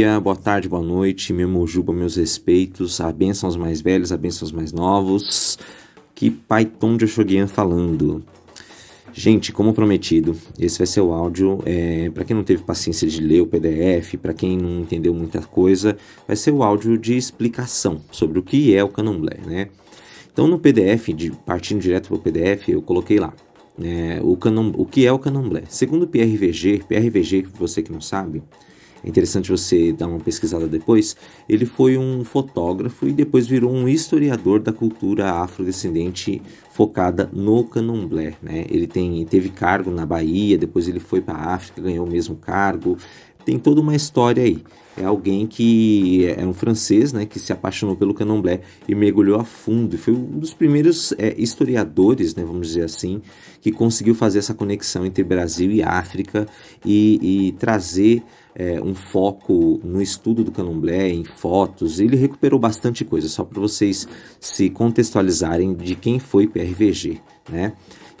dia, boa tarde, boa noite, meu mojuba, meus respeitos, a benção aos mais velhos, a benção aos mais novos. Que Python de Oxoguian falando. Gente, como prometido, esse vai ser o áudio. É, para quem não teve paciência de ler o PDF, para quem não entendeu muita coisa, vai ser o áudio de explicação sobre o que é o Candomblé, né? Então, no PDF, de, partindo direto para o PDF, eu coloquei lá é, o, canom, o que é o Candomblé. Segundo o PRVG, PRVG, você que não sabe, é interessante você dar uma pesquisada depois, ele foi um fotógrafo e depois virou um historiador da cultura afrodescendente focada no candomblé, né? Ele tem, teve cargo na Bahia, depois ele foi para a África, ganhou o mesmo cargo, tem toda uma história aí é alguém que é um francês, né, que se apaixonou pelo candomblé e mergulhou a fundo. Foi um dos primeiros é, historiadores, né, vamos dizer assim, que conseguiu fazer essa conexão entre Brasil e África e, e trazer é, um foco no estudo do candomblé, em fotos. Ele recuperou bastante coisa, só para vocês se contextualizarem de quem foi PRVG, né?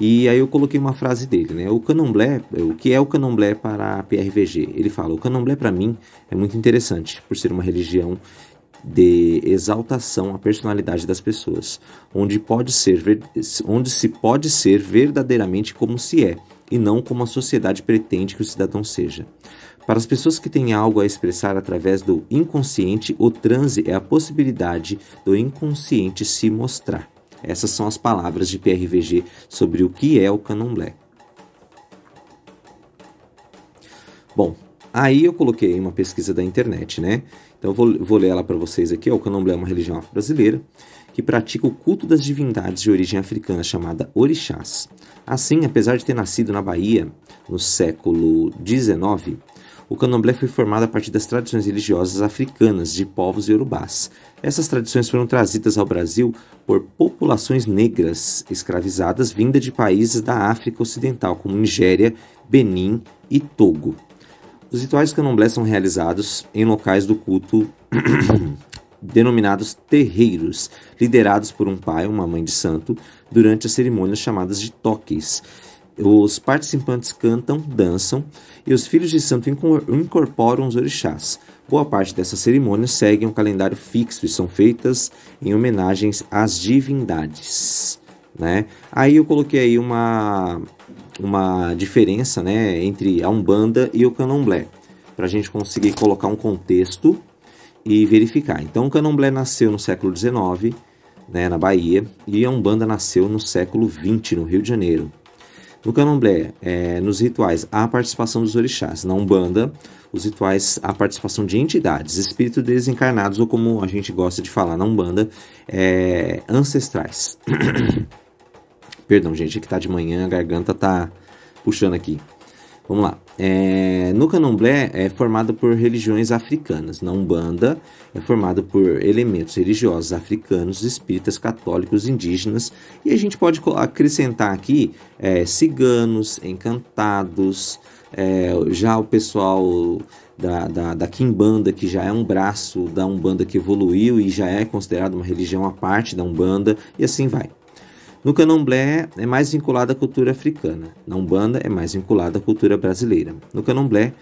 E aí eu coloquei uma frase dele, né? O candomblé, o que é o candomblé para a PRVG? Ele fala: "O candomblé para mim é muito interessante interessante, por ser uma religião de exaltação à personalidade das pessoas, onde pode ser onde se pode ser verdadeiramente como se é e não como a sociedade pretende que o cidadão seja. Para as pessoas que têm algo a expressar através do inconsciente, o transe é a possibilidade do inconsciente se mostrar. Essas são as palavras de PRVG sobre o que é o candomblé. Bom, Aí eu coloquei uma pesquisa da internet, né? Então eu vou, vou ler ela para vocês aqui. Ó. O candomblé é uma religião afro-brasileira que pratica o culto das divindades de origem africana chamada orixás. Assim, apesar de ter nascido na Bahia no século XIX, o candomblé foi formado a partir das tradições religiosas africanas de povos iorubás. Essas tradições foram trazidas ao Brasil por populações negras escravizadas vindas de países da África Ocidental, como Nigéria, Benin e Togo. Os rituais de são realizados em locais do culto denominados terreiros, liderados por um pai ou uma mãe de santo, durante as cerimônias chamadas de toques. Os participantes cantam, dançam e os filhos de santo incorporam os orixás. Boa parte dessas cerimônias seguem um calendário fixo e são feitas em homenagens às divindades. Né? Aí eu coloquei aí uma uma diferença né, entre a Umbanda e o Candomblé, para a gente conseguir colocar um contexto e verificar. Então, o Candomblé nasceu no século XIX, né, na Bahia, e a Umbanda nasceu no século XX, no Rio de Janeiro. No Candomblé, é, nos rituais, há a participação dos orixás. Na Umbanda, os rituais, há a participação de entidades, espíritos desencarnados, ou como a gente gosta de falar na Umbanda, é, ancestrais. Perdão, gente, é que tá de manhã, a garganta tá puxando aqui. Vamos lá. É, no candomblé é formado por religiões africanas. Na Umbanda é formado por elementos religiosos africanos, espíritas, católicos, indígenas. E a gente pode acrescentar aqui é, ciganos, encantados, é, já o pessoal da, da, da Kimbanda, que já é um braço da Umbanda que evoluiu e já é considerado uma religião à parte da Umbanda, e assim vai. No candomblé é mais vinculada à cultura africana, na umbanda é mais vinculada à cultura brasileira. No candomblé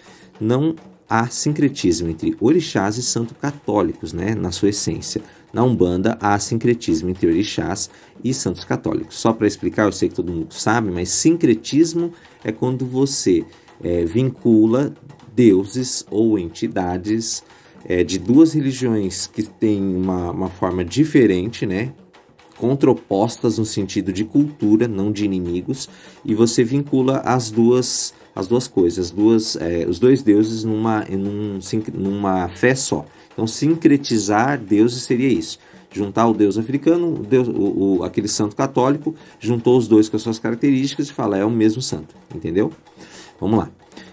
não há sincretismo entre orixás e santos católicos, né, na sua essência. Na umbanda há sincretismo entre orixás e santos católicos. Só para explicar, eu sei que todo mundo sabe, mas sincretismo é quando você é, vincula deuses ou entidades é, de duas religiões que têm uma, uma forma diferente, né? contrapostas no sentido de cultura, não de inimigos, e você vincula as duas as duas coisas, as duas, é, os dois deuses numa, num, numa fé só. Então, sincretizar deuses seria isso. Juntar o deus africano, o deus, o, o, aquele santo católico, juntou os dois com as suas características e fala, é o mesmo santo, entendeu? Vamos lá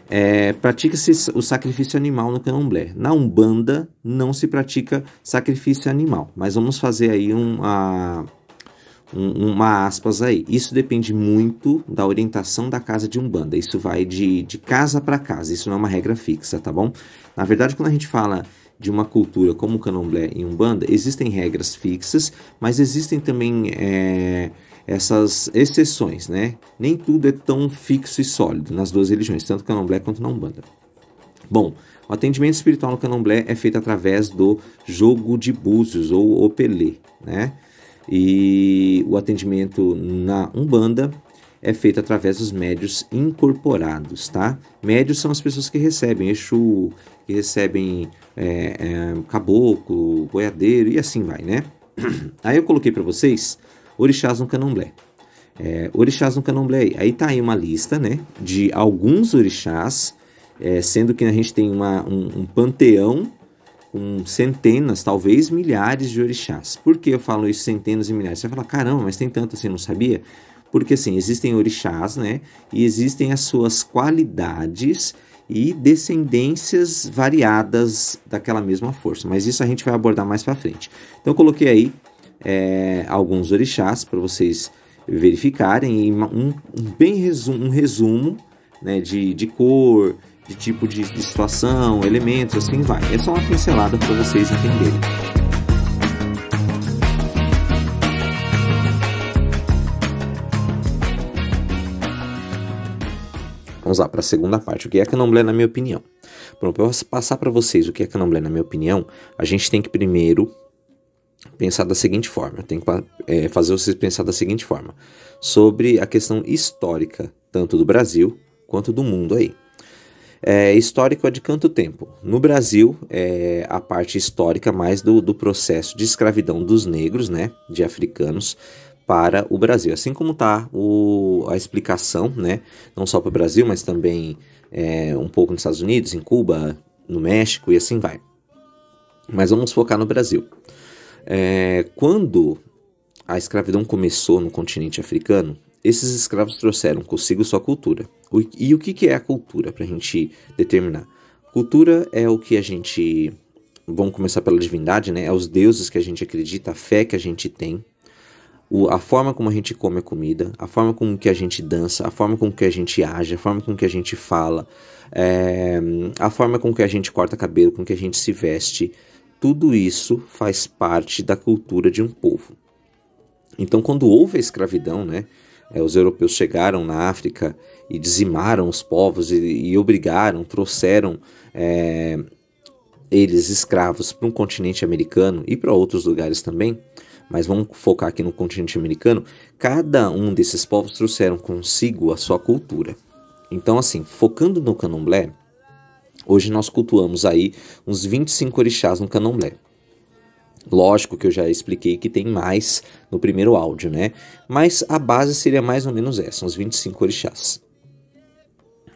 é, pratica-se o sacrifício animal no candomblé. Na Umbanda não se pratica sacrifício animal, mas vamos fazer aí uma, uma aspas aí. Isso depende muito da orientação da casa de Umbanda. Isso vai de, de casa para casa, isso não é uma regra fixa, tá bom? Na verdade, quando a gente fala de uma cultura como o candomblé e Umbanda, existem regras fixas, mas existem também... É, essas exceções, né? Nem tudo é tão fixo e sólido nas duas religiões, tanto no Candomblé quanto na Umbanda. Bom, o atendimento espiritual no Candomblé é feito através do jogo de búzios ou opelê, né? E o atendimento na Umbanda é feito através dos médios incorporados, tá? Médios são as pessoas que recebem Exu, que recebem é, é, caboclo, boiadeiro e assim vai, né? Aí eu coloquei para vocês orixás no candomblé. É, orixás no candomblé, aí tá aí uma lista né, de alguns orixás, é, sendo que a gente tem uma, um, um panteão com centenas, talvez milhares de orixás. Por que eu falo isso, centenas e milhares? Você vai falar, caramba, mas tem tanto assim, não sabia? Porque assim, existem orixás, né? E existem as suas qualidades e descendências variadas daquela mesma força. Mas isso a gente vai abordar mais para frente. Então eu coloquei aí é, alguns orixás para vocês verificarem um, um, bem resumo, um resumo né, de, de cor, de tipo de, de situação, elementos, assim vai. É só uma pincelada para vocês entenderem. Vamos lá para a segunda parte. O que é Canomblé, na minha opinião? Bom, para passar para vocês o que é Canomblé, na minha opinião, a gente tem que primeiro pensar da seguinte forma, tem que é, fazer vocês pensar da seguinte forma, sobre a questão histórica, tanto do Brasil quanto do mundo aí. É, histórico é de quanto tempo? No Brasil, é a parte histórica mais do, do processo de escravidão dos negros, né, de africanos, para o Brasil. Assim como está a explicação, né, não só para o Brasil, mas também é, um pouco nos Estados Unidos, em Cuba, no México e assim vai. Mas vamos focar no Brasil. É, quando a escravidão começou no continente africano, esses escravos trouxeram consigo sua cultura. E o que é a cultura para a gente determinar? Cultura é o que a gente. Vamos começar pela divindade, né? É os deuses que a gente acredita, a fé que a gente tem, a forma como a gente come a comida, a forma como que a gente dança, a forma como que a gente age, a forma como que a gente fala, é, a forma como que a gente corta cabelo, com que a gente se veste, tudo isso faz parte da cultura de um povo. Então, quando houve a escravidão, né, é, os europeus chegaram na África e dizimaram os povos e, e obrigaram, trouxeram é, eles escravos para um continente americano e para outros lugares também. Mas vamos focar aqui no continente americano. Cada um desses povos trouxeram consigo a sua cultura. Então, assim, focando no candomblé, Hoje nós cultuamos aí uns 25 orixás no candomblé. Lógico que eu já expliquei que tem mais no primeiro áudio, né? Mas a base seria mais ou menos essa, uns 25 orixás.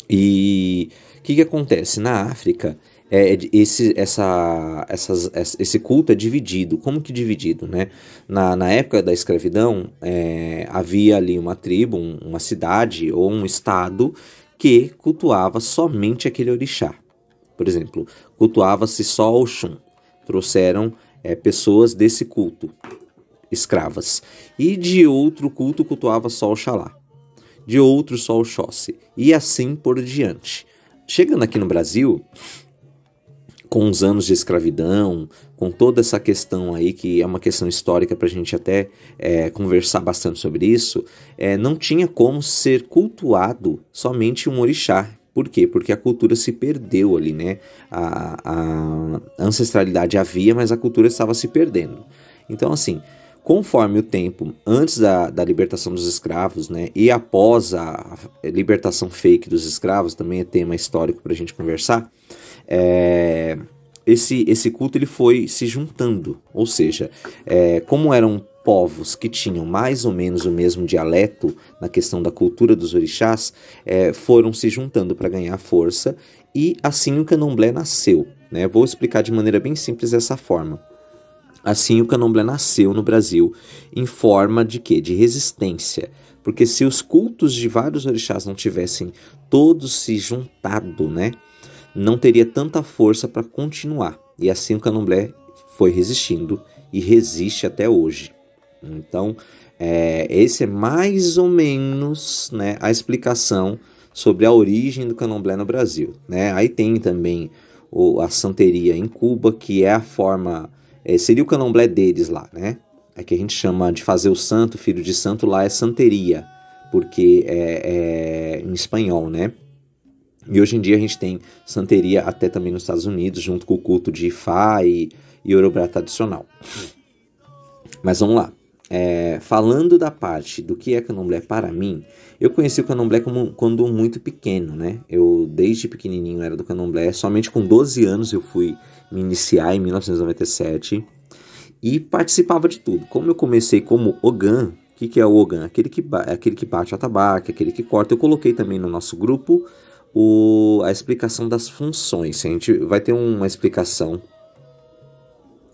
E o que, que acontece? Na África, é, é esse, essa, essas, esse culto é dividido. Como que dividido? Né? Na, na época da escravidão, é, havia ali uma tribo, um, uma cidade ou um estado que cultuava somente aquele orixá. Por exemplo, cultuava-se só Oxum. Trouxeram é, pessoas desse culto, escravas. E de outro culto cultuava só Oxalá. De outro só Oxóssi. E assim por diante. Chegando aqui no Brasil, com os anos de escravidão, com toda essa questão aí, que é uma questão histórica para a gente até é, conversar bastante sobre isso, é, não tinha como ser cultuado somente um orixá, por quê? Porque a cultura se perdeu ali, né? A, a ancestralidade havia, mas a cultura estava se perdendo. Então, assim, conforme o tempo antes da, da libertação dos escravos, né? E após a libertação fake dos escravos, também é tema histórico para a gente conversar. É, esse, esse culto ele foi se juntando, ou seja, é, como eram povos que tinham mais ou menos o mesmo dialeto na questão da cultura dos orixás é, foram se juntando para ganhar força e assim o candomblé nasceu. Né? Vou explicar de maneira bem simples essa forma. Assim, o candomblé nasceu no Brasil em forma de quê? De resistência. Porque se os cultos de vários orixás não tivessem todos se juntado, né? Não teria tanta força para continuar. E assim o candomblé foi resistindo e resiste até hoje. Então, é, esse é mais ou menos né, a explicação sobre a origem do candomblé no Brasil. Né? Aí tem também o, a santeria em Cuba, que é a forma. É, seria o candomblé deles lá, né? É que a gente chama de fazer o santo, filho de santo, lá é santeria, porque é, é em espanhol, né? E hoje em dia a gente tem santeria até também nos Estados Unidos, junto com o culto de Ifá e, e tradicional. Mas vamos lá é, falando da parte do que é candomblé para mim, eu conheci o candomblé como, quando muito pequeno, né? Eu, desde pequenininho, era do candomblé. Somente com 12 anos eu fui me iniciar em 1997 e participava de tudo. Como eu comecei como Ogan, o que, que é o Ogan? Aquele que, aquele que bate a tabaca, aquele que corta. Eu coloquei também no nosso grupo o, a explicação das funções. A gente vai ter uma explicação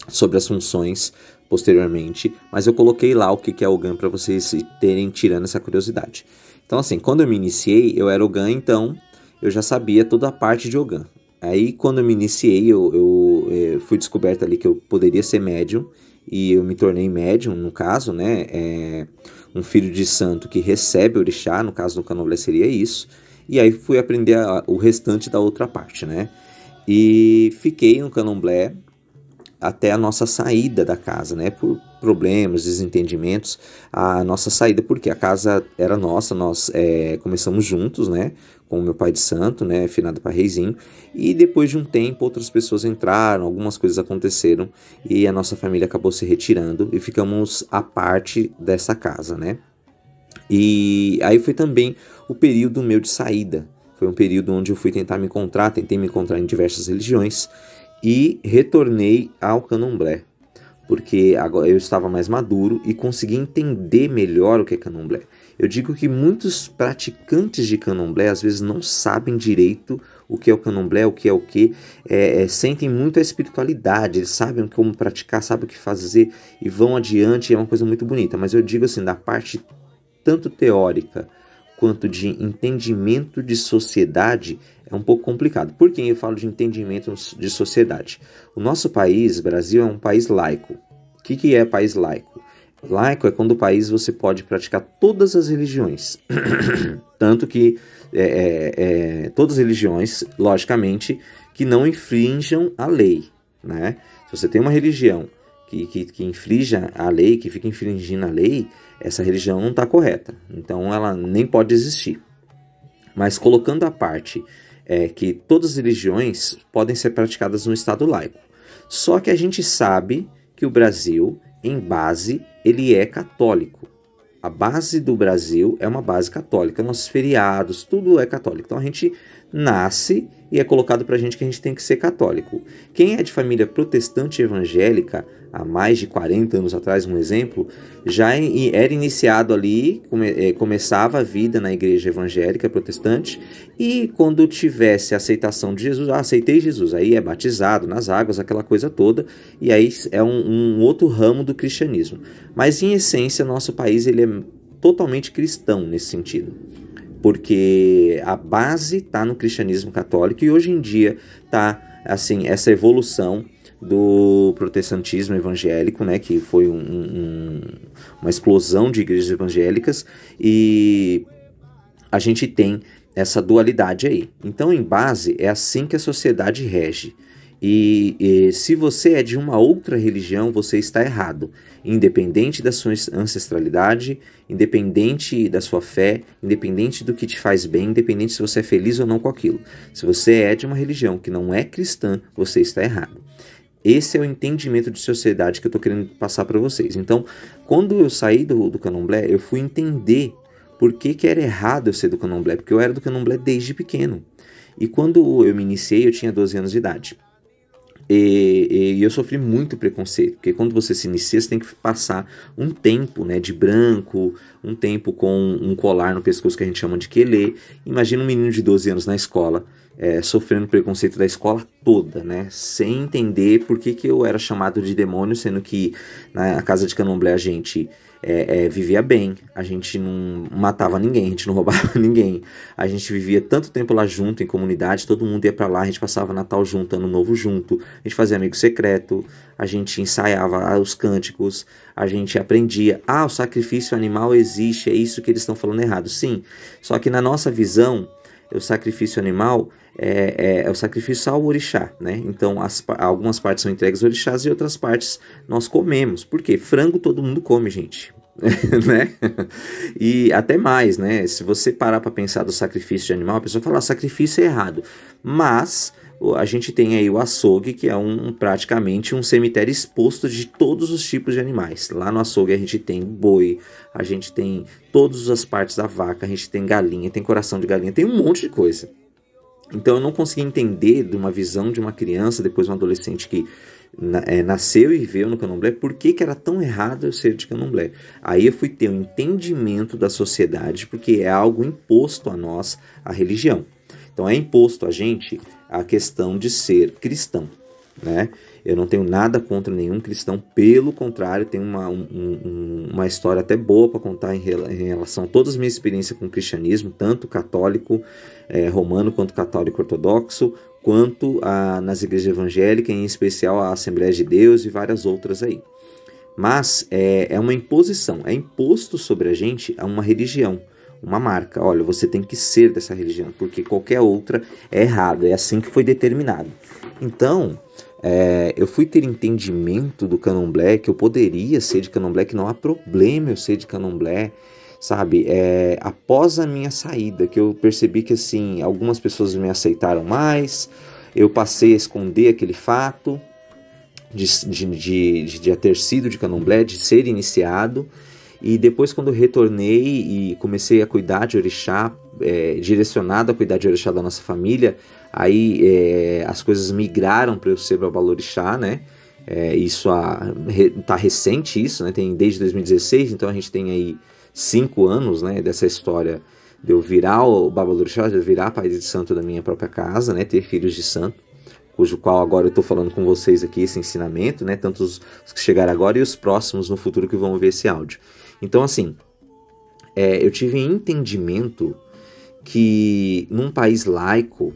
sobre as funções posteriormente, mas eu coloquei lá o que é o GAN para vocês terem tirando essa curiosidade. Então, assim, quando eu me iniciei, eu era o GAN, então eu já sabia toda a parte de Ogan. Aí, quando eu me iniciei, eu, eu, eu é, fui descoberto ali que eu poderia ser médium, e eu me tornei médium, no caso, né? É, um filho de santo que recebe orixá, no caso do candomblé seria isso. E aí fui aprender a, o restante da outra parte, né? E fiquei no candomblé até a nossa saída da casa, né? Por problemas, desentendimentos, a nossa saída, porque a casa era nossa, nós é, começamos juntos, né? Com meu pai de santo, né? Finado para reizinho. E depois de um tempo, outras pessoas entraram, algumas coisas aconteceram e a nossa família acabou se retirando e ficamos à parte dessa casa, né? E aí foi também o período meu de saída. Foi um período onde eu fui tentar me encontrar, tentei me encontrar em diversas religiões e retornei ao candomblé, porque agora eu estava mais maduro e consegui entender melhor o que é candomblé. Eu digo que muitos praticantes de candomblé às vezes não sabem direito o que é o candomblé, o que é o que, é, é, sentem muito a espiritualidade, eles sabem como praticar, sabem o que fazer e vão adiante, é uma coisa muito bonita. Mas eu digo assim, da parte tanto teórica quanto de entendimento de sociedade, é um pouco complicado. Por que eu falo de entendimento de sociedade? O nosso país, Brasil, é um país laico. O que, que é país laico? Laico é quando o país você pode praticar todas as religiões. Tanto que é, é, é, todas as religiões, logicamente, que não infringam a lei. Né? Se você tem uma religião que, que, que infrinja a lei, que fica infringindo a lei, essa religião não está correta. Então ela nem pode existir. Mas colocando a parte é que todas as religiões podem ser praticadas no Estado laico. Só que a gente sabe que o Brasil, em base, ele é católico. A base do Brasil é uma base católica. Nossos feriados, tudo é católico. Então a gente nasce e é colocado para a gente que a gente tem que ser católico. Quem é de família protestante evangélica, há mais de 40 anos atrás, um exemplo, já é, era iniciado ali, come, é, começava a vida na igreja evangélica protestante, e quando tivesse a aceitação de Jesus, ah, aceitei Jesus, aí é batizado nas águas, aquela coisa toda, e aí é um, um outro ramo do cristianismo. Mas, em essência, nosso país ele é totalmente cristão nesse sentido porque a base está no cristianismo católico e hoje em dia está assim essa evolução do protestantismo evangélico, né, que foi um, um, uma explosão de igrejas evangélicas e a gente tem essa dualidade aí. Então, em base, é assim que a sociedade rege. E, e, se você é de uma outra religião, você está errado. Independente da sua ancestralidade, independente da sua fé, independente do que te faz bem, independente se você é feliz ou não com aquilo. Se você é de uma religião que não é cristã, você está errado. Esse é o entendimento de sociedade que eu estou querendo passar para vocês. Então, quando eu saí do, do candomblé, eu fui entender por que, que era errado eu ser do candomblé, porque eu era do candomblé desde pequeno. E quando eu me iniciei, eu tinha 12 anos de idade. E, e, eu sofri muito preconceito, porque quando você se inicia, você tem que passar um tempo né, de branco, um tempo com um colar no pescoço que a gente chama de quelê. Imagina um menino de 12 anos na escola, é, sofrendo preconceito da escola toda, né? Sem entender por que, que eu era chamado de demônio, sendo que na casa de Canomblé a gente é, é, vivia bem, a gente não matava ninguém, a gente não roubava ninguém. A gente vivia tanto tempo lá junto, em comunidade, todo mundo ia para lá, a gente passava Natal junto, Ano Novo junto, a gente fazia amigo secreto, a gente ensaiava ah, os cânticos, a gente aprendia. Ah, o sacrifício animal existe, é isso que eles estão falando errado. Sim, só que na nossa visão, o sacrifício animal é, é, é o sacrifício ao orixá, né? Então, as, algumas partes são entregues ao orixás e outras partes nós comemos. Por quê? Frango todo mundo come, gente. né? E até mais, né? Se você parar para pensar do sacrifício de animal, a pessoa fala ah, sacrifício é errado. Mas a gente tem aí o açougue, que é um praticamente um cemitério exposto de todos os tipos de animais. Lá no açougue a gente tem boi, a gente tem todas as partes da vaca, a gente tem galinha, tem coração de galinha, tem um monte de coisa. Então eu não conseguia entender de uma visão de uma criança, depois um adolescente que eh, nasceu e viveu no candomblé, por que, que era tão errado eu ser de candomblé? Aí eu fui ter um entendimento da sociedade, porque é algo imposto a nós, a religião. Então é imposto a gente a questão de ser cristão. Né? Eu não tenho nada contra nenhum cristão, pelo contrário, tenho uma, um, uma história até boa para contar em, relação a todas as minhas experiências com o cristianismo, tanto católico é, romano quanto católico ortodoxo, quanto a, nas igrejas evangélicas, em especial a Assembleia de Deus e várias outras aí. Mas é, é uma imposição, é imposto sobre a gente uma religião uma marca. Olha, você tem que ser dessa religião, porque qualquer outra é errada, é assim que foi determinado. Então, é, eu fui ter entendimento do candomblé, que eu poderia ser de candomblé, que não há problema eu ser de candomblé, sabe? É, após a minha saída, que eu percebi que, assim, algumas pessoas me aceitaram mais, eu passei a esconder aquele fato de, de, de, de ter sido de candomblé, de ser iniciado, e depois, quando retornei e comecei a cuidar de orixá, é, direcionado a cuidar de orixá da nossa família, Aí é, as coisas migraram para o ser Babalorixá, né? É, isso a, re, tá recente isso, né? Tem desde 2016, então a gente tem aí cinco anos, né? Dessa história de eu virar o Babalorixá, de eu virar Pai de Santo da minha própria casa, né? Ter filhos de santo, cujo qual agora eu estou falando com vocês aqui esse ensinamento, né? Tanto os, que chegaram agora e os próximos no futuro que vão ver esse áudio. Então, assim, é, eu tive entendimento que num país laico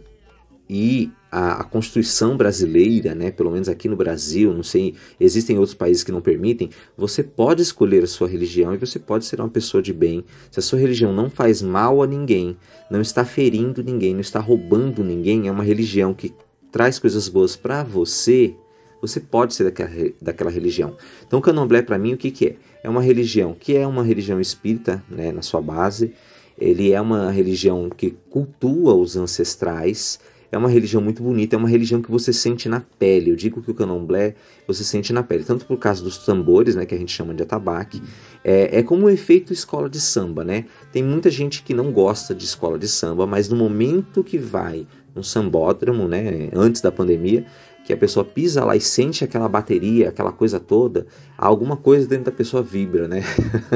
e a, a, Constituição brasileira, né, pelo menos aqui no Brasil, não sei, existem outros países que não permitem, você pode escolher a sua religião e você pode ser uma pessoa de bem. Se a sua religião não faz mal a ninguém, não está ferindo ninguém, não está roubando ninguém, é uma religião que traz coisas boas para você, você pode ser daquela, daquela religião. Então, o candomblé, para mim, o que, que é? É uma religião que é uma religião espírita, né, na sua base, ele é uma religião que cultua os ancestrais, é uma religião muito bonita, é uma religião que você sente na pele. Eu digo que o candomblé você sente na pele, tanto por causa dos tambores, né, que a gente chama de atabaque, é, é como o um efeito escola de samba, né? Tem muita gente que não gosta de escola de samba, mas no momento que vai um sambódromo, né, antes da pandemia, que a pessoa pisa lá e sente aquela bateria, aquela coisa toda, alguma coisa dentro da pessoa vibra, né?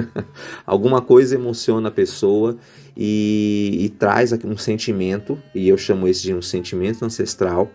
alguma coisa emociona a pessoa e, e traz um sentimento, e eu chamo esse de um sentimento ancestral,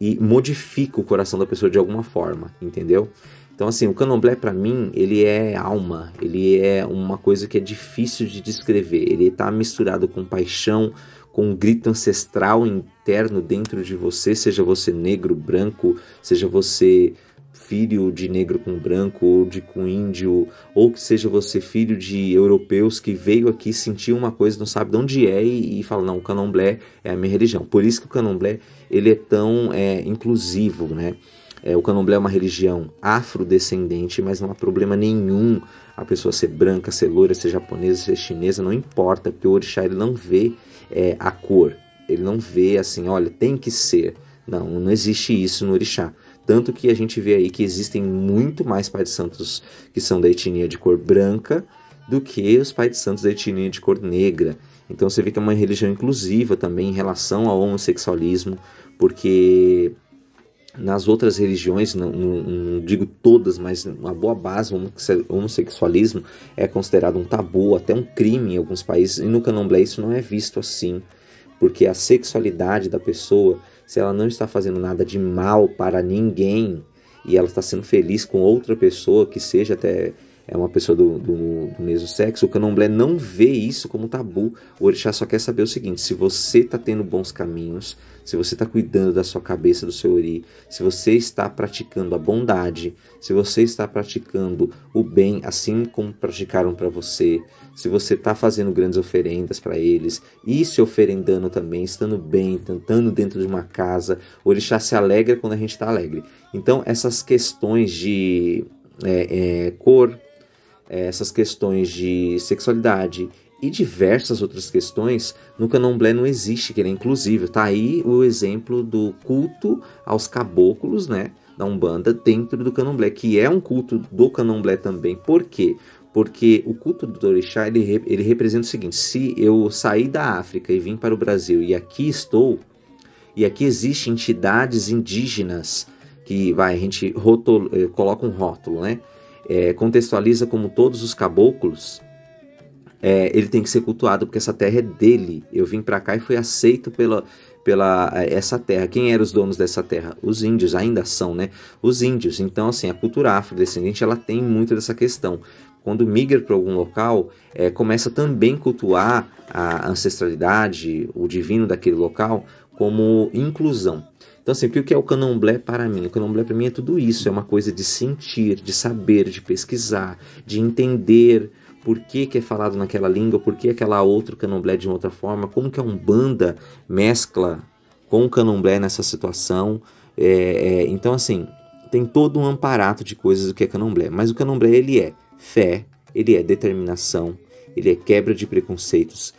e modifica o coração da pessoa de alguma forma, entendeu? Então, assim, o candomblé para mim, ele é alma, ele é uma coisa que é difícil de descrever. Ele está misturado com paixão, com um grito ancestral interno dentro de você, seja você negro, branco, seja você filho de negro com branco ou de com índio, ou que seja você filho de europeus que veio aqui, sentiu uma coisa, não sabe de onde é e, e fala, não, o candomblé é a minha religião. Por isso que o candomblé ele é tão é, inclusivo, né? É, o candomblé é uma religião afrodescendente, mas não há problema nenhum a pessoa ser branca, ser loira, ser japonesa, ser chinesa, não importa, porque o orixá ele não vê é, a cor. Ele não vê assim, olha, tem que ser. Não, não existe isso no orixá. Tanto que a gente vê aí que existem muito mais pais de santos que são da etnia de cor branca do que os pais de santos da etnia de cor negra. Então você vê que é uma religião inclusiva também em relação ao homossexualismo, porque nas outras religiões, não, não, não, digo todas, mas uma boa base, o homossexualismo é considerado um tabu, até um crime em alguns países, e no candomblé isso não é visto assim, porque a sexualidade da pessoa, se ela não está fazendo nada de mal para ninguém, e ela está sendo feliz com outra pessoa, que seja até é uma pessoa do, do, do, mesmo sexo, o candomblé não vê isso como tabu. O orixá só quer saber o seguinte: se você está tendo bons caminhos, se você está cuidando da sua cabeça, do seu ori, se você está praticando a bondade, se você está praticando o bem assim como praticaram para você, se você está fazendo grandes oferendas para eles e se oferendando também, estando bem, tentando dentro de uma casa, o orixá se alegra quando a gente está alegre. Então, essas questões de é, é, cor, é, essas questões de sexualidade, e diversas outras questões, no candomblé não existe, que ele é inclusive. Tá aí o exemplo do culto aos caboclos, né? Da Umbanda dentro do candomblé, que é um culto do candomblé também. Por quê? Porque o culto do orixá, ele, ele representa o seguinte, se eu sair da África e vim para o Brasil e aqui estou, e aqui existem entidades indígenas que vai, a gente rotolo, eh, coloca um rótulo, né? É, contextualiza como todos os caboclos, é, ele tem que ser cultuado porque essa terra é dele. Eu vim para cá e fui aceito pela, pela é, essa terra. Quem eram os donos dessa terra? Os índios, ainda são, né? Os índios. Então, assim, a cultura afrodescendente ela tem muito dessa questão. Quando migra para algum local, é, começa também a cultuar a ancestralidade, o divino daquele local, como inclusão. Então, assim, o que é o candomblé para mim? O candomblé para mim é tudo isso, é uma coisa de sentir, de saber, de pesquisar, de entender por que, que é falado naquela língua, por que aquela outra candomblé de uma outra forma, como que a Umbanda mescla com o candomblé nessa situação. É, é, então, assim, tem todo um amparato de coisas do que é candomblé. Mas o candomblé, ele é fé, ele é determinação, ele é quebra de preconceitos,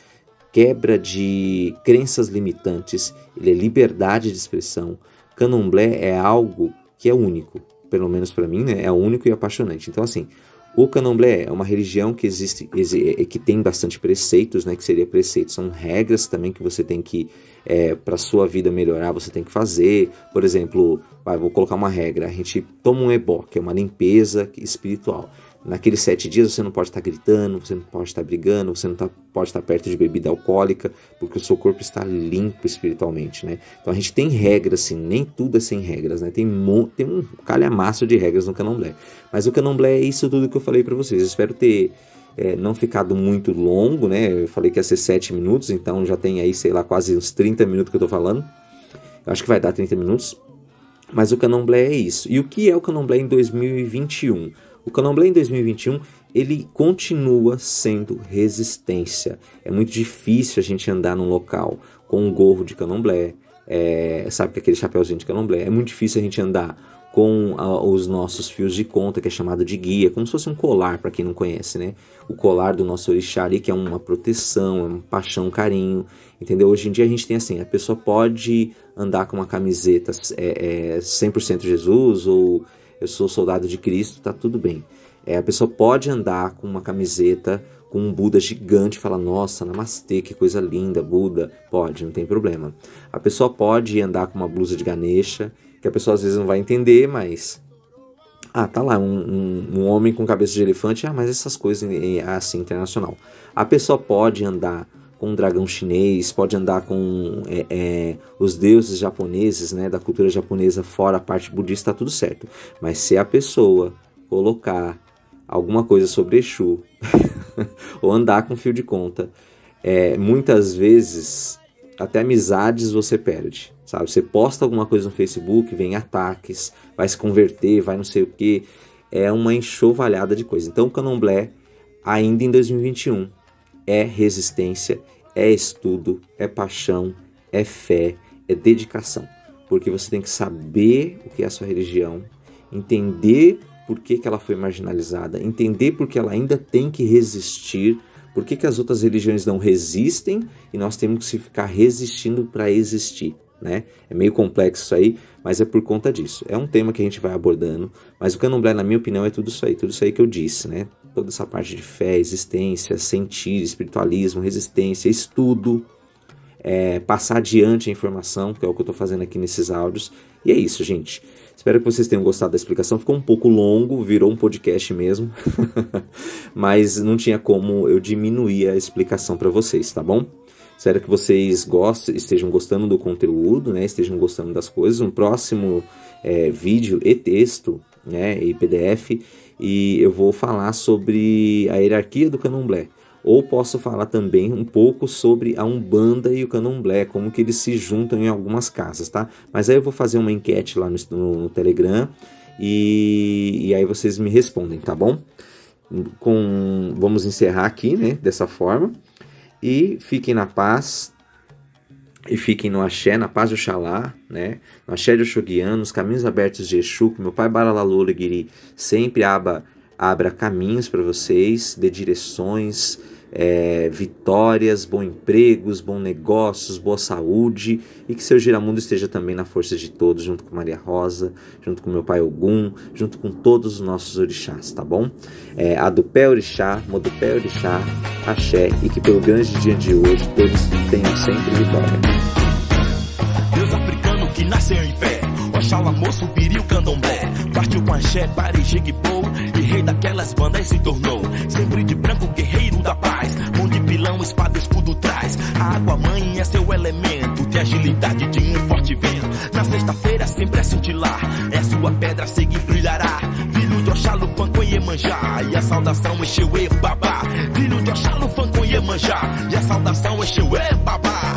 quebra de crenças limitantes, ele é liberdade de expressão. Candomblé é algo que é único, pelo menos para mim, né? É único e apaixonante. Então, assim, o candomblé é uma religião que existe, é, é, que tem bastante preceitos, né? Que seria preceitos, são regras também que você tem que, é, para sua vida melhorar, você tem que fazer. Por exemplo, vai, vou colocar uma regra: a gente toma um ebó, que é uma limpeza espiritual. Naqueles sete dias você não pode estar gritando, você não pode estar brigando, você não tá, pode estar perto de bebida alcoólica, porque o seu corpo está limpo espiritualmente, né? Então a gente tem regras, assim nem tudo é sem regras, né? Tem, tem um calhamaço de regras no candomblé. Mas o candomblé é isso tudo que eu falei para vocês. espero ter é, não ficado muito longo, né? Eu falei que ia ser sete minutos, então já tem aí, sei lá, quase uns 30 minutos que eu tô falando. Eu acho que vai dar 30 minutos. Mas o candomblé é isso. E o que é o candomblé em 2021? O Candomblé em 2021 ele continua sendo resistência. É muito difícil a gente andar num local com um gorro de Candomblé, é, sabe que aquele chapéuzinho de Candomblé. É muito difícil a gente andar com a, os nossos fios de conta, que é chamado de guia, como se fosse um colar, para quem não conhece, né? O colar do nosso orixá ali, que é uma proteção, é um paixão, um carinho, entendeu? Hoje em dia a gente tem assim, a pessoa pode andar com uma camiseta é, é 100% Jesus ou eu sou soldado de Cristo, tá tudo bem. É, a pessoa pode andar com uma camiseta com um Buda gigante e falar: Nossa, namastê, que coisa linda, Buda. Pode, não tem problema. A pessoa pode andar com uma blusa de Ganesha, que a pessoa às vezes não vai entender, mas. Ah, tá lá, um, um, um homem com cabeça de elefante, ah, mas essas coisas é, é assim, internacional. A pessoa pode andar com um dragão chinês, pode andar com é, é, os deuses japoneses, né, da cultura japonesa, fora a parte budista, tá tudo certo. Mas se a pessoa colocar alguma coisa sobre Exu, ou andar com fio de conta, é, muitas vezes até amizades você perde, sabe? Você posta alguma coisa no Facebook, vem ataques, vai se converter, vai não sei o que, é uma enxovalhada de coisa. Então o Candomblé, ainda em 2021, é resistência, é estudo, é paixão, é fé, é dedicação. Porque você tem que saber o que é a sua religião, entender por que, que ela foi marginalizada, entender por que ela ainda tem que resistir, por que, que as outras religiões não resistem e nós temos que ficar resistindo para existir. Né? É meio complexo isso aí, mas é por conta disso. É um tema que a gente vai abordando, mas o candomblé, na minha opinião, é tudo isso aí, tudo isso aí que eu disse, né? toda essa parte de fé, existência, sentir, espiritualismo, resistência, estudo, é, passar adiante a informação, que é o que eu estou fazendo aqui nesses áudios. E é isso, gente. Espero que vocês tenham gostado da explicação. Ficou um pouco longo, virou um podcast mesmo, mas não tinha como eu diminuir a explicação para vocês, tá bom? Espero que vocês gostem, estejam gostando do conteúdo, né? Estejam gostando das coisas. Um próximo é, vídeo e texto, né? E PDF e eu vou falar sobre a hierarquia do candomblé. Ou posso falar também um pouco sobre a Umbanda e o Candomblé, como que eles se juntam em algumas casas, tá? Mas aí eu vou fazer uma enquete lá no, no Telegram e, e aí vocês me respondem, tá bom? Com, vamos encerrar aqui, né? Dessa forma. E fiquem na paz, e fiquem no axé, na paz de Oxalá, né? no axé de Oxoguiano, nos caminhos abertos de Exu, que meu pai Baralalula Guiri sempre aba abra caminhos para vocês, dê direções, é, vitórias, bons empregos, bons negócios, boa saúde e que seu giramundo esteja também na força de todos, junto com Maria Rosa, junto com meu pai Ogum, junto com todos os nossos orixás, tá bom? É, Adupé Orixá, Modupé Orixá, Axé e que pelo grande dia de hoje todos tenham sempre vitória. Deus africano que nasceu em pé, Oxalá, moço, viril, candomblé, partiu com axé, pare, daquelas bandas se tornou. Sempre de branco, guerreiro da paz. Mão de pilão, espada, escudo traz. A água mãe é seu elemento. Tem agilidade de um forte vento. Na sexta-feira sempre é cintilar. É sua pedra, segue e brilhará. Filho de Oxalo, Fanco e E a saudação encheu e babá. Filho de Oxalo, Fanco e E a saudação encheu e babá.